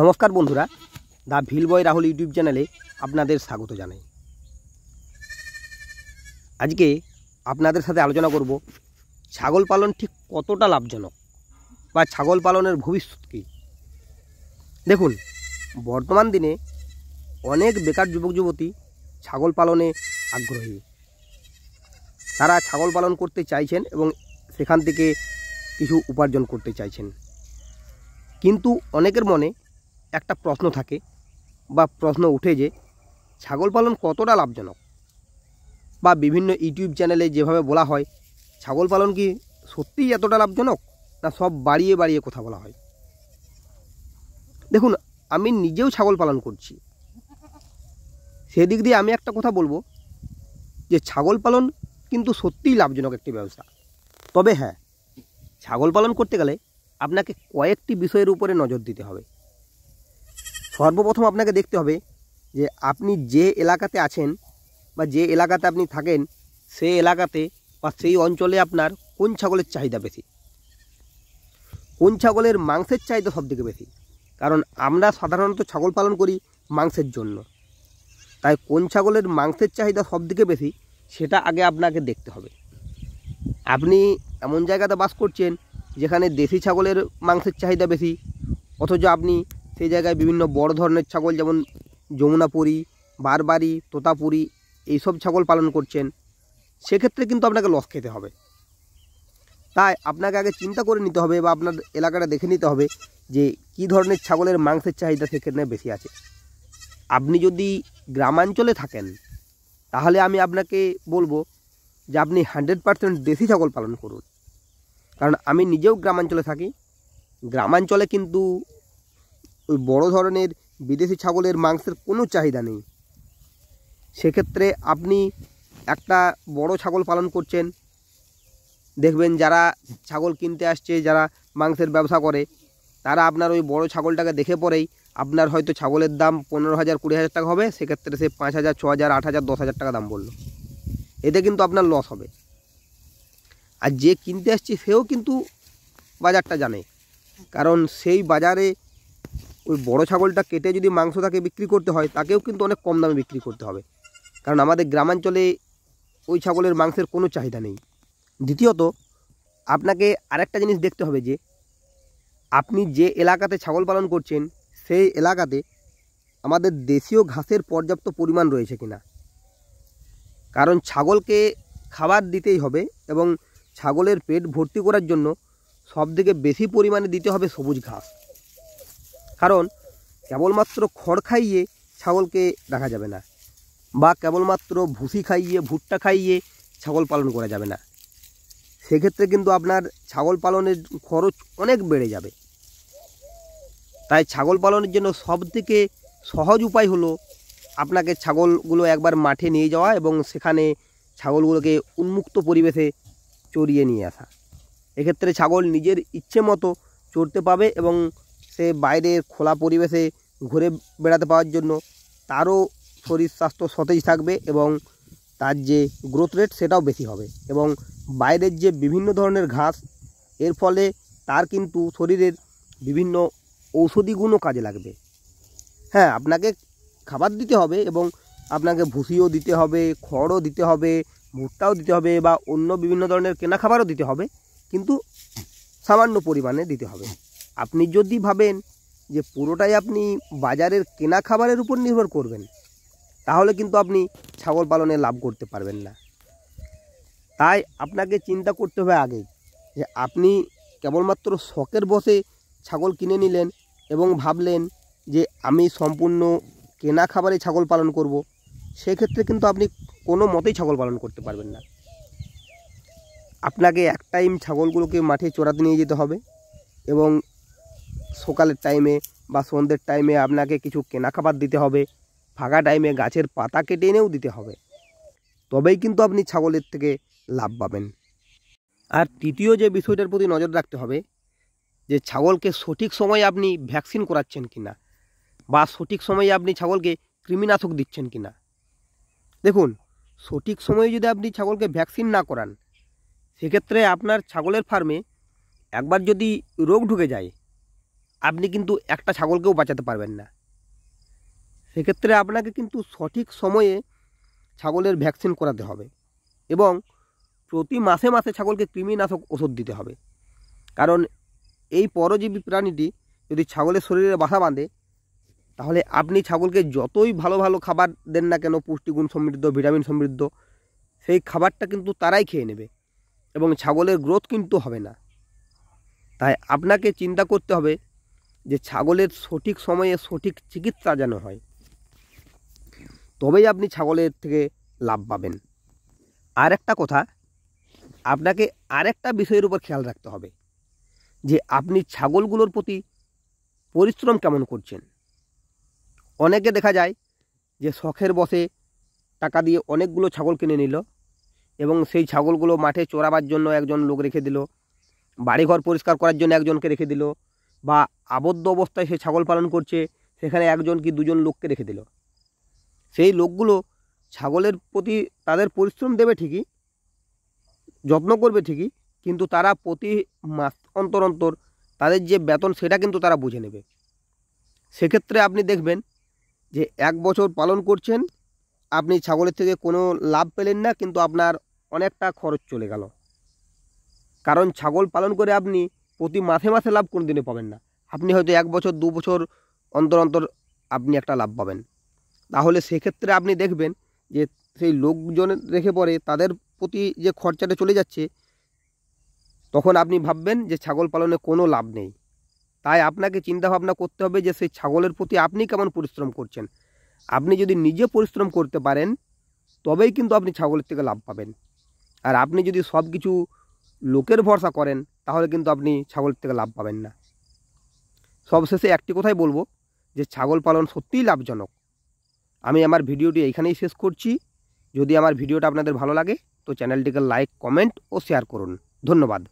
নমস্কার বন্ধুরা দা ভিল বয় রাহুল ইউটিউব চ্যানেলে আপনাদের স্বাগত জানাই আজকে আপনাদের সাথে আলোচনা করব ছাগল পালন ঠিক কতটা লাভজনক বা ছাগল পালনের ভবিষ্যৎ কী দেখুন বর্তমান দিনে অনেক বেকার যুবক যুবতী ছাগল পালনে আগ্রহী তারা ছাগল পালন করতে চাইছেন এবং সেখান থেকে কিছু উপার্জন করতে চাইছেন কিন্তু অনেকের মনে একটা প্রশ্ন থাকে বা প্রশ্ন উঠে যে ছাগল পালন কতটা লাভজনক বা বিভিন্ন ইউটিউব চ্যানেলে যেভাবে বলা হয় ছাগল পালন কি সত্যিই এতটা লাভজনক না সব বাড়িয়ে বাড়িয়ে কথা বলা হয় দেখুন আমি নিজেও ছাগল পালন করছি সেদিক দিয়ে আমি একটা কথা বলবো যে ছাগল পালন কিন্তু সত্যিই লাভজনক একটি ব্যবসা তবে হ্যাঁ ছাগল পালন করতে গেলে আপনাকে কয়েকটি বিষয়ের উপরে নজর দিতে হবে সর্বপ্রথম আপনাকে দেখতে হবে যে আপনি যে এলাকাতে আছেন বা যে এলাকাতে আপনি থাকেন সেই এলাকাতে বা সেই অঞ্চলে আপনার কোন ছাগলের চাহিদা বেশি কোন ছাগলের মাংসের চাহিদা সব থেকে বেশি কারণ আমরা সাধারণত ছাগল পালন করি মাংসের জন্য তাই কোন ছাগলের মাংসের চাহিদা সব থেকে বেশি সেটা আগে আপনাকে দেখতে হবে আপনি এমন জায়গাতে বাস করছেন যেখানে দেশি ছাগলের মাংসের চাহিদা বেশি অথচ আপনি সেই জায়গায় বিভিন্ন বড় ধরনের ছাগল যেমন যমুনাপুরি বারবারি তোতাপুরি এইসব ছাগল পালন করছেন সেক্ষেত্রে কিন্তু আপনাকে লস খেতে হবে তাই আপনাকে আগে চিন্তা করে নিতে হবে বা আপনার এলাকাটা দেখে নিতে হবে যে কি ধরনের ছাগলের মাংসের চাহিদা সেক্ষেত্রে বেশি আছে আপনি যদি গ্রামাঞ্চলে থাকেন তাহলে আমি আপনাকে বলবো যে আপনি হান্ড্রেড পারসেন্ট দেশি ছাগল পালন করুন কারণ আমি নিজেও গ্রামাঞ্চলে থাকি গ্রামাঞ্চলে কিন্তু ওই বড় ধরনের বিদেশি ছাগলের মাংসের কোনো চাহিদা নেই সেক্ষেত্রে আপনি একটা বড় ছাগল পালন করছেন দেখবেন যারা ছাগল কিনতে আসছে যারা মাংসের ব্যবসা করে তারা আপনার ওই বড় ছাগলটাকে দেখে পরেই আপনার হয়তো ছাগলের দাম পনেরো হাজার কুড়ি হাজার টাকা হবে সেক্ষেত্রে সে পাঁচ হাজার ছ হাজার আট হাজার দশ হাজার টাকা দাম বললো এতে কিন্তু আপনার লস হবে আর যে কিনতে আসছে সেও কিন্তু বাজারটা জানে কারণ সেই বাজারে ওই বড়ো ছাগলটা কেটে যদি মাংস তাকে বিক্রি করতে হয় তাকেও কিন্তু অনেক কম দামে বিক্রি করতে হবে কারণ আমাদের গ্রামাঞ্চলে ওই ছাগলের মাংসের কোনো চাহিদা নেই দ্বিতীয়ত আপনাকে আরেকটা জিনিস দেখতে হবে যে আপনি যে এলাকাতে ছাগল পালন করছেন সেই এলাকাতে আমাদের দেশীয় ঘাসের পর্যাপ্ত পরিমাণ রয়েছে কিনা কারণ ছাগলকে খাবার দিতেই হবে এবং ছাগলের পেট ভর্তি করার জন্য সবথেকে বেশি পরিমাণে দিতে হবে সবুজ ঘাস কারণ কেবলমাত্র খড় খাইয়ে ছাগলকে রাখা যাবে না বা কেবলমাত্র ভুসি খাইয়ে ভুট্টা খাইয়ে ছাগল পালন করা যাবে না সেক্ষেত্রে কিন্তু আপনার ছাগল পালনের খরচ অনেক বেড়ে যাবে তাই ছাগল পালনের জন্য সবথেকে সহজ উপায় হলো আপনাকে ছাগলগুলো একবার মাঠে নিয়ে যাওয়া এবং সেখানে ছাগলগুলোকে উন্মুক্ত পরিবেশে চড়িয়ে নিয়ে আসা এক্ষেত্রে ছাগল নিজের ইচ্ছে মতো চড়তে পাবে এবং সে বাইরে খোলা পরিবেশে ঘুরে বেড়াতে পাওয়ার জন্য তারও শরীর স্বাস্থ্য সতেজ থাকবে এবং তার যে গ্রোথ রেট সেটাও বেশি হবে এবং বাইরের যে বিভিন্ন ধরনের ঘাস এর ফলে তার কিন্তু শরীরের বিভিন্ন ঔষধি গুণও কাজে লাগবে হ্যাঁ আপনাকে খাবার দিতে হবে এবং আপনাকে ভুসিও দিতে হবে খড়ও দিতে হবে ভুট্টাও দিতে হবে বা অন্য বিভিন্ন ধরনের কেনা খাবারও দিতে হবে কিন্তু সামান্য পরিমাণে দিতে হবে আপনি যদি ভাবেন যে পুরোটাই আপনি বাজারের কেনা খাবারের উপর নির্ভর করবেন তাহলে কিন্তু আপনি ছাগল পালনে লাভ করতে পারবেন না তাই আপনাকে চিন্তা করতে হবে আগে যে আপনি কেবলমাত্র শখের বসে ছাগল কিনে নিলেন এবং ভাবলেন যে আমি সম্পূর্ণ কেনা খাবারে ছাগল পালন করব। সেক্ষেত্রে কিন্তু আপনি কোনো মতেই ছাগল পালন করতে পারবেন না আপনাকে এক টাইম ছাগলগুলোকে মাঠে চড়াতে নিয়ে যেতে হবে এবং সকালের টাইমে বা সন্ধ্যের টাইমে আপনাকে কিছু কেনা খাবার দিতে হবে ফাঁকা টাইমে গাছের পাতা কেটে এনেও দিতে হবে তবেই কিন্তু আপনি ছাগলের থেকে লাভ পাবেন আর তৃতীয় যে বিষয়টার প্রতি নজর রাখতে হবে যে ছাগলকে সঠিক সময়ে আপনি ভ্যাকসিন করাচ্ছেন কি না বা সঠিক সময়ে আপনি ছাগলকে কৃমিনাশক দিচ্ছেন কি না দেখুন সঠিক সময়ে যদি আপনি ছাগলকে ভ্যাকসিন না করান সেক্ষেত্রে আপনার ছাগলের ফার্মে একবার যদি রোগ ঢুকে যায় আপনি কিন্তু একটা ছাগলকেও বাঁচাতে পারবেন না সেক্ষেত্রে আপনাকে কিন্তু সঠিক সময়ে ছাগলের ভ্যাকসিন করাতে হবে এবং প্রতি মাসে মাসে ছাগলকে কৃমিনাশক ওষুধ দিতে হবে কারণ এই পরজীবী প্রাণীটি যদি ছাগলের শরীরে বাসা বাঁধে তাহলে আপনি ছাগলকে যতই ভালো ভালো খাবার দেন না কেন পুষ্টিগুণ সমৃদ্ধ ভিটামিন সমৃদ্ধ সেই খাবারটা কিন্তু তারাই খেয়ে নেবে এবং ছাগলের গ্রোথ কিন্তু হবে না তাই আপনাকে চিন্তা করতে হবে যে ছাগলের সঠিক সময়ে সঠিক চিকিৎসা যেন হয় তবেই আপনি ছাগলের থেকে লাভ পাবেন আর একটা কথা আপনাকে আরেকটা বিষয়ের উপর খেয়াল রাখতে হবে যে আপনি ছাগলগুলোর প্রতি পরিশ্রম কেমন করছেন অনেকে দেখা যায় যে শখের বসে টাকা দিয়ে অনেকগুলো ছাগল কিনে নিল এবং সেই ছাগলগুলো মাঠে চড়াবার জন্য একজন লোক রেখে দিল বাড়িঘর পরিষ্কার করার জন্য একজনকে রেখে দিল বা আবদ্ধ অবস্থায় সে ছাগল পালন করছে সেখানে একজন কি দুজন লোককে রেখে দিল সেই লোকগুলো ছাগলের প্রতি তাদের পরিশ্রম দেবে ঠিকই যত্ন করবে ঠিকই কিন্তু তারা প্রতি মাস অন্তর অন্তর তাদের যে বেতন সেটা কিন্তু তারা বুঝে নেবে সেক্ষেত্রে আপনি দেখবেন যে এক বছর পালন করছেন আপনি ছাগলের থেকে কোনো লাভ পেলেন না কিন্তু আপনার অনেকটা খরচ চলে গেল কারণ ছাগল পালন করে আপনি প্রতি মাসে মাসে লাভ কোন দিনে পাবেন না আপনি হয়তো এক বছর দুই বছর অন্তর অন্তর আপনি একটা লাভ পাবেন তাহলে সেই ক্ষেত্রে আপনি দেখবেন যে সেই লোকজন রেখে পরে তাদের প্রতি যে খরচাটা চলে যাচ্ছে তখন আপনি ভাববেন যে ছাগল পালনে কোনো লাভ নেই তাই আপনাকে চিন্তা ভাবনা করতে হবে যে সেই ছাগলের প্রতি আপনি কেমন পরিশ্রম করছেন আপনি যদি নিজে পরিশ্রম করতে পারেন তবেই কিন্তু আপনি ছাগল থেকে লাভ পাবেন আর আপনি যদি সবকিছু লোকের ভরসা করেন তাহলে কিন্তু আপনি ছাগল থেকে লাভ পাবেন না সবসেসে একটি কথাই বলবো যে ছাগল পালন সত্যিই লাভজনক আমি আমার ভিডিওটি এখানেই শেষ করছি যদি আমার ভিডিওটা আপনাদের ভালো লাগে তো চ্যানেলটিকে লাইক কমেন্ট ও শেয়ার করুন ধন্যবাদ